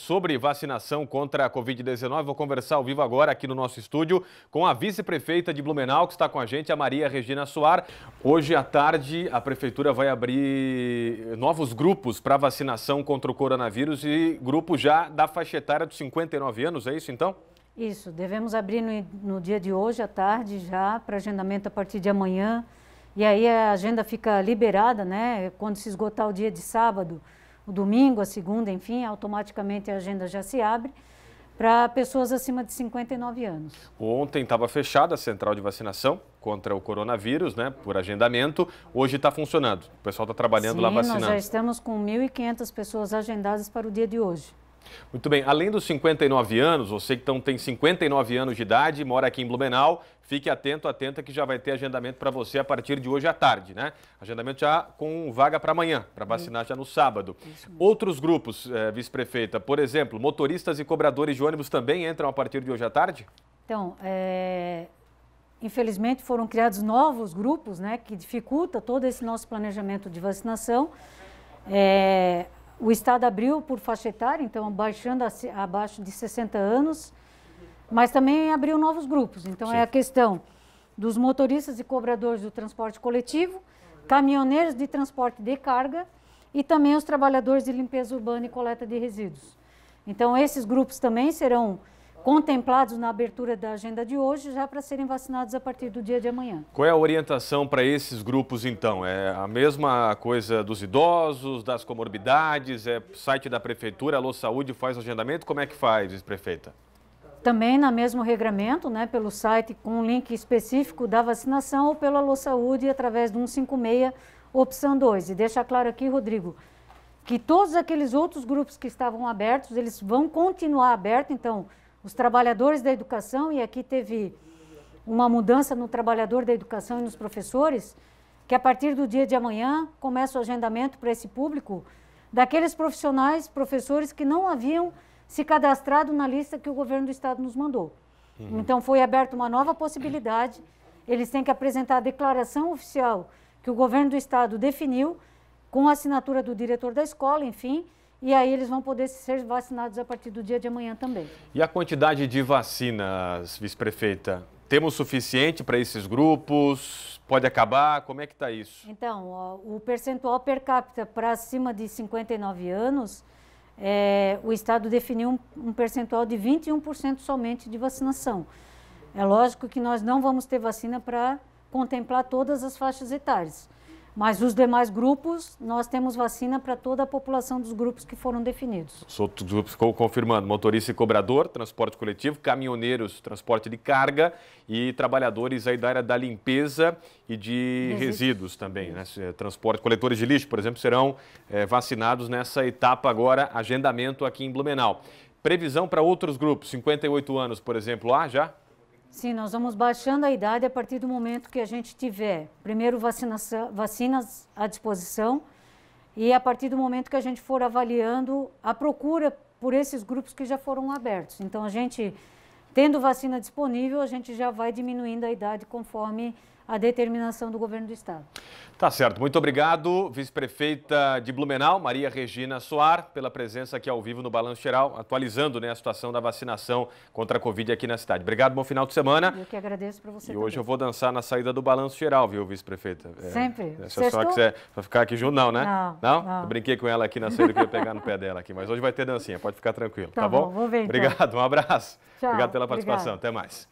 Sobre vacinação contra a Covid-19, vou conversar ao vivo agora aqui no nosso estúdio com a vice-prefeita de Blumenau, que está com a gente, a Maria Regina Soar. Hoje à tarde, a prefeitura vai abrir novos grupos para vacinação contra o coronavírus e grupo já da faixa etária dos 59 anos, é isso então? Isso, devemos abrir no, no dia de hoje à tarde já, para agendamento a partir de amanhã. E aí a agenda fica liberada, né, quando se esgotar o dia de sábado o domingo, a segunda, enfim, automaticamente a agenda já se abre para pessoas acima de 59 anos. Ontem estava fechada a central de vacinação contra o coronavírus, né, por agendamento. Hoje está funcionando. O pessoal está trabalhando Sim, lá vacinando. Sim, nós já estamos com 1.500 pessoas agendadas para o dia de hoje. Muito bem, além dos 59 anos, você que então tem 59 anos de idade, mora aqui em Blumenau, fique atento, atenta que já vai ter agendamento para você a partir de hoje à tarde, né? Agendamento já com vaga para amanhã, para vacinar já no sábado. Outros grupos, eh, vice-prefeita, por exemplo, motoristas e cobradores de ônibus também entram a partir de hoje à tarde? Então, é... infelizmente foram criados novos grupos, né, que dificulta todo esse nosso planejamento de vacinação. É, o Estado abriu por faixa etária, então baixando abaixo de 60 anos, mas também abriu novos grupos. Então Sim. é a questão dos motoristas e cobradores do transporte coletivo, caminhoneiros de transporte de carga e também os trabalhadores de limpeza urbana e coleta de resíduos. Então esses grupos também serão contemplados na abertura da agenda de hoje, já para serem vacinados a partir do dia de amanhã. Qual é a orientação para esses grupos, então? É a mesma coisa dos idosos, das comorbidades? É site da Prefeitura, Alô Saúde faz o agendamento? Como é que faz, vice-prefeita? Também no mesmo regramento, né, pelo site com um link específico da vacinação ou pelo Alô Saúde através do 156, opção 2. E deixa claro aqui, Rodrigo, que todos aqueles outros grupos que estavam abertos, eles vão continuar abertos, então os trabalhadores da educação, e aqui teve uma mudança no trabalhador da educação e nos professores, que a partir do dia de amanhã começa o agendamento para esse público daqueles profissionais, professores que não haviam se cadastrado na lista que o governo do estado nos mandou. Uhum. Então foi aberta uma nova possibilidade. Eles têm que apresentar a declaração oficial que o governo do estado definiu com a assinatura do diretor da escola, enfim, e aí eles vão poder ser vacinados a partir do dia de amanhã também. E a quantidade de vacinas, vice-prefeita? Temos suficiente para esses grupos? Pode acabar? Como é que está isso? Então, o percentual per capita para acima de 59 anos, é, o Estado definiu um, um percentual de 21% somente de vacinação. É lógico que nós não vamos ter vacina para contemplar todas as faixas etárias. Mas os demais grupos, nós temos vacina para toda a população dos grupos que foram definidos. Os outros grupos ficou confirmando: motorista e cobrador, transporte coletivo, caminhoneiros, transporte de carga e trabalhadores aí da área da limpeza e de resíduos, resíduos também. Né? Eh, transporte, coletores de lixo, por exemplo, serão é, vacinados nessa etapa agora, agendamento aqui em Blumenau. Previsão para outros grupos, 58 anos, por exemplo, há já? Sim, nós vamos baixando a idade a partir do momento que a gente tiver, primeiro, vacinas à disposição e a partir do momento que a gente for avaliando a procura por esses grupos que já foram abertos. Então, a gente, tendo vacina disponível, a gente já vai diminuindo a idade conforme a determinação do governo do estado. Tá certo. Muito obrigado, vice-prefeita de Blumenau, Maria Regina Soar, pela presença aqui ao vivo no Balanço Geral, atualizando né, a situação da vacinação contra a Covid aqui na cidade. Obrigado, bom final de semana. Eu que agradeço para você. E também. hoje eu vou dançar na saída do Balanço Geral, viu, vice-prefeita? É, Sempre. É, se a senhora quiser ficar aqui junto, não, né? Não, não, não. Eu brinquei com ela aqui na saída que eu ia pegar no pé dela aqui, mas hoje vai ter dancinha, pode ficar tranquilo, tá, tá bom? bom? Vou ver, então. Obrigado, um abraço. Tchau, obrigado pela participação, até mais.